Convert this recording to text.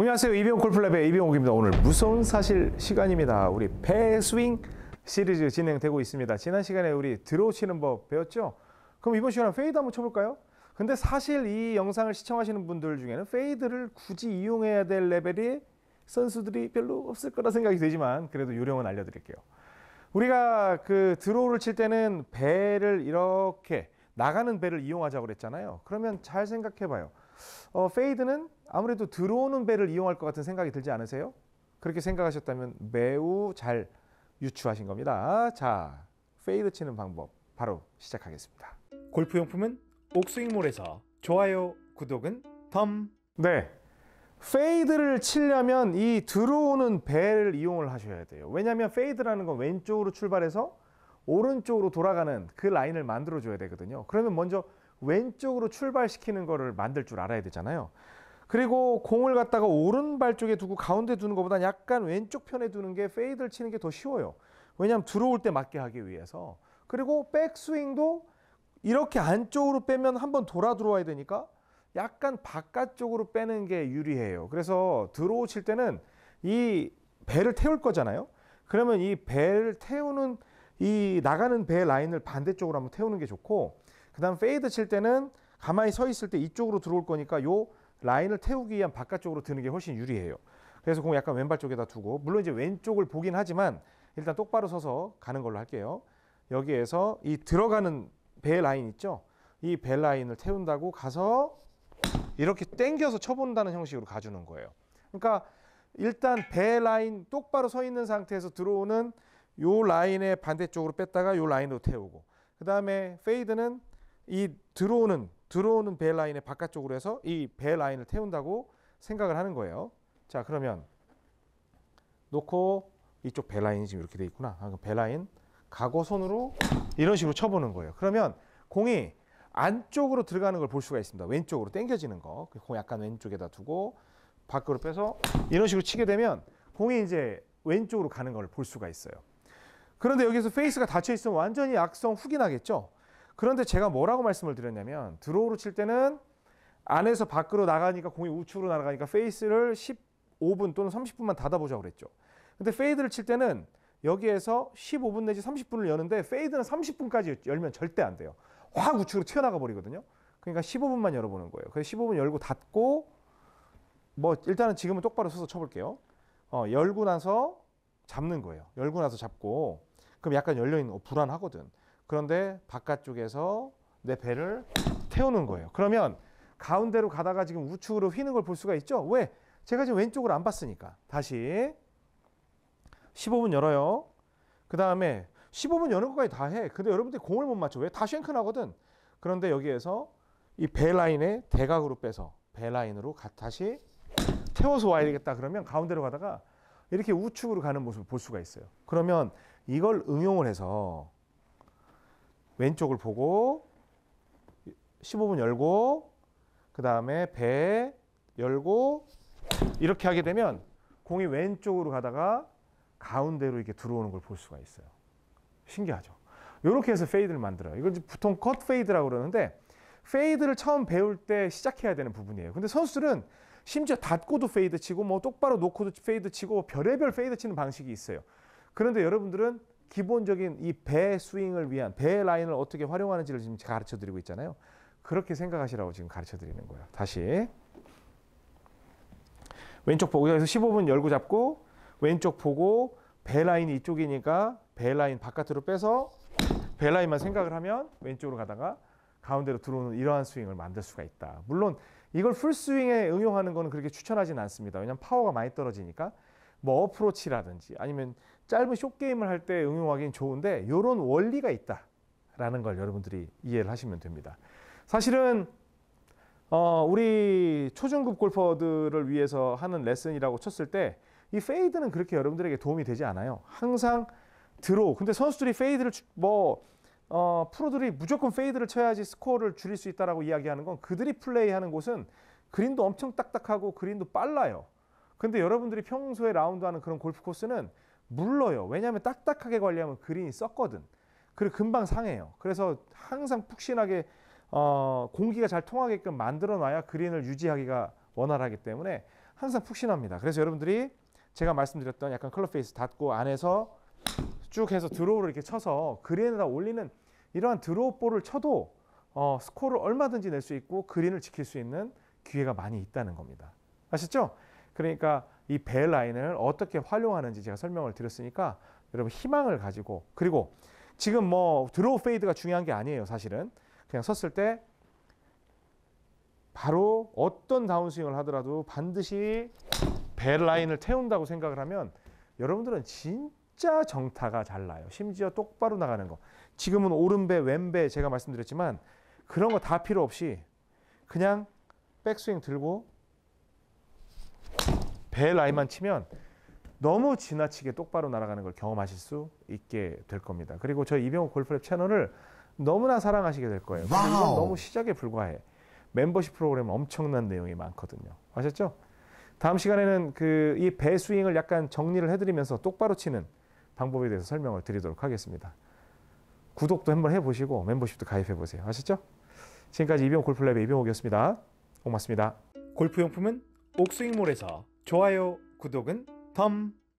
안녕하세요. 이병 골프랩의 이병옥입니다. 오늘 무서운 사실 시간입니다. 우리 배스윙 시리즈 진행되고 있습니다. 지난 시간에 우리 들어오시는법 배웠죠? 그럼 이번 시간에 페이드 한번 쳐볼까요? 근데 사실 이 영상을 시청하시는 분들 중에는 페이드를 굳이 이용해야 될 레벨이 선수들이 별로 없을 거라 생각이 되지만 그래도 요령은 알려드릴게요. 우리가 그 드로우를 칠 때는 배를 이렇게 나가는 배를 이용하자고 그랬잖아요. 그러면 잘 생각해봐요. 어, 페이드는 아무래도 들어오는 배를 이용할 것 같은 생각이 들지 않으세요? 그렇게 생각하셨다면 매우 잘 유추하신 겁니다. 자, 페이드 치는 방법 바로 시작하겠습니다. 골프용품은 옥스윙몰에서 좋아요, 구독은 덤. 네. 페이드를 치려면 이 들어오는 배를 이용을 하셔야 돼요. 왜냐하면 페이드라는 건 왼쪽으로 출발해서 오른쪽으로 돌아가는 그 라인을 만들어 줘야 되거든요. 그러면 먼저 왼쪽으로 출발시키는 거를 만들 줄 알아야 되잖아요. 그리고 공을 갖다가 오른발 쪽에 두고 가운데 두는 것보다 약간 왼쪽 편에 두는 게 페이드를 치는 게 더 쉬워요. 왜냐하면 들어올 때 맞게 하기 위해서. 그리고 백스윙도 이렇게 안쪽으로 빼면 한 번 돌아 들어와야 되니까 약간 바깥쪽으로 빼는 게 유리해요. 그래서 들어오 실 때는 이 배를 태울 거잖아요. 그러면 이 배를 태우는 이 나가는 배 라인을 반대쪽으로 한번 태우는 게 좋고 그다음 페이드 칠 때는 가만히 서 있을 때 이쪽으로 들어올 거니까 요 라인을 태우기 위한 바깥쪽으로 드는 게 훨씬 유리해요. 그래서 공 약간 왼발 쪽에다 두고 물론 이제 왼쪽을 보긴 하지만 일단 똑바로 서서 가는 걸로 할게요. 여기에서 이 들어가는 배 라인 있죠? 이 배 라인을 태운다고 가서 이렇게 땡겨서 쳐본다는 형식으로 가주는 거예요. 그러니까 일단 배 라인 똑바로 서 있는 상태에서 들어오는 요 라인의 반대쪽으로 뺐다가 요 라인으로 태우고 그 다음에 페이드는 이 들어오는 들어오는 배 라인의 바깥쪽으로 해서 이배 라인을 태운다고 생각을 하는 거예요. 자 그러면 놓고 이쪽 배 라인이 지금 이렇게 돼 있구나. 아, 배 라인 가고 손으로 이런 식으로 쳐보는 거예요. 그러면 공이 안쪽으로 들어가는 걸 볼 수가 있습니다. 왼쪽으로 당겨지는 거. 공 약간 왼쪽에다 두고 밖으로 빼서 이런 식으로 치게 되면 공이 이제 왼쪽으로 가는 걸 볼 수가 있어요. 그런데 여기서 페이스가 닫혀 있으면 완전히 악성 후기 나겠죠. 그런데 제가 뭐라고 말씀을 드렸냐면 드로우로 칠 때는 안에서 밖으로 나가니까 공이 우측으로 날아가니까 페이스를 15분 또는 30분만 닫아보자고 그랬죠. 근데 페이드를 칠 때는 여기에서 15분 내지 30분을 여는데 페이드는 30분까지 열면 절대 안 돼요. 확 우측으로 튀어나가 버리거든요. 그러니까 15분만 열어보는 거예요. 그래서 15분 열고 닫고 뭐 일단은 지금은 똑바로 서서 쳐볼게요. 어, 열고 나서 잡는 거예요. 열고 나서 잡고 그럼 약간 열려있는 거 불안하거든. 그런데 바깥쪽에서 내 배를 태우는 거예요. 그러면 가운데로 가다가 지금 우측으로 휘는 걸 볼 수가 있죠? 왜? 제가 지금 왼쪽을 안 봤으니까. 다시 15분 열어요. 그 다음에 15분 여는 것까지 다 해. 근데 여러분들이 공을 못 맞춰. 왜? 다 쉔큰하거든. 그런데 여기에서 이 배 라인의 대각으로 빼서 배 라인으로 다시 태워서 와야 되겠다 그러면 가운데로 가다가 이렇게 우측으로 가는 모습을 볼 수가 있어요. 그러면 이걸 응용을 해서 왼쪽을 보고 15분 열고 그 다음에 배 열고 이렇게 하게 되면 공이 왼쪽으로 가다가 가운데로 이렇게 들어오는 걸 볼 수가 있어요. 신기하죠? 이렇게 해서 페이드를 만들어요. 이걸 보통 컷 페이드라고 그러는데 페이드를 처음 배울 때 시작해야 되는 부분이에요. 근데 선수들은 심지어 닫고도 페이드 치고 뭐 똑바로 놓고도 페이드 치고 별의별 페이드 치는 방식이 있어요. 그런데 여러분들은 기본적인 이 배 스윙을 위한 배 라인을 어떻게 활용하는지를 지금 가르쳐 드리고 있잖아요. 그렇게 생각하시라고 지금 가르쳐 드리는 거예요. 다시 왼쪽 보고 여기서 15분 열고 잡고 왼쪽 보고 배 라인이 이쪽이니까 배 라인 바깥으로 빼서 배 라인만 생각을 하면 왼쪽으로 가다가 가운데로 들어오는 이러한 스윙을 만들 수가 있다. 물론 이걸 풀스윙에 응용하는 거는 그렇게 추천하진 않습니다. 왜냐하면 파워가 많이 떨어지니까 뭐 어프로치라든지 아니면 짧은 쇼게임을할 때 응용하기는 좋은데 이런 원리가 있다라는 걸 여러분들이 이해를 하시면 됩니다. 사실은 어, 우리 초중급 골퍼들을 위해서 하는 레슨이라고 쳤을 때 이 페이드는 그렇게 여러분들에게 도움이 되지 않아요. 항상 드로우. 근데 선수들이 페이드를 뭐 어, 프로들이 무조건 페이드를 쳐야지 스코어를 줄일 수 있다라고 이야기하는 건 그들이 플레이하는 곳은 그린도 엄청 딱딱하고 그린도 빨라요. 근데 여러분들이 평소에 라운드하는 그런 골프 코스는 물러요. 왜냐하면 딱딱하게 관리하면 그린이 썩거든. 그리고 금방 상해요. 그래서 항상 푹신하게 어, 공기가 잘 통하게끔 만들어 놔야 그린을 유지하기가 원활하기 때문에 항상 푹신합니다. 그래서 여러분들이 제가 말씀드렸던 약간 클럽 페이스 닫고 안에서 쭉 해서 드로우를 이렇게 쳐서 그린에다 올리는 이러한 드로우 볼을 쳐도 어, 스코어를 얼마든지 낼 수 있고 그린을 지킬 수 있는 기회가 많이 있다는 겁니다. 아셨죠? 그러니까 이 벨 라인을 어떻게 활용하는지 제가 설명을 드렸으니까 여러분 희망을 가지고 그리고 지금 뭐 드로우 페이드가 중요한 게 아니에요 사실은 그냥 섰을 때 바로 어떤 다운스윙을 하더라도 반드시 벨 라인을 태운다고 생각을 하면 여러분들은 진짜 정타가 잘 나요 심지어 똑바로 나가는 거 지금은 오른배 왼배 제가 말씀드렸지만 그런 거 다 필요 없이 그냥 백스윙 들고 배 라인만 치면 너무 지나치게 똑바로 날아가는 걸 경험하실 수 있게 될 겁니다. 그리고 저희 이병호 골프랩 채널을 너무나 사랑하시게 될 거예요. 근데 너무 시작에 불과해. 멤버십 프로그램 엄청난 내용이 많거든요. 아셨죠? 다음 시간에는 그 이 배 스윙을 약간 정리를 해드리면서 똑바로 치는 방법에 대해서 설명을 드리도록 하겠습니다. 구독도 한번 해보시고 멤버십도 가입해보세요. 아셨죠? 지금까지 이병호 골프랩의 이병호였습니다. 고맙습니다. 골프용품은 옥스윙몰에서 좋아요, 구독은 덤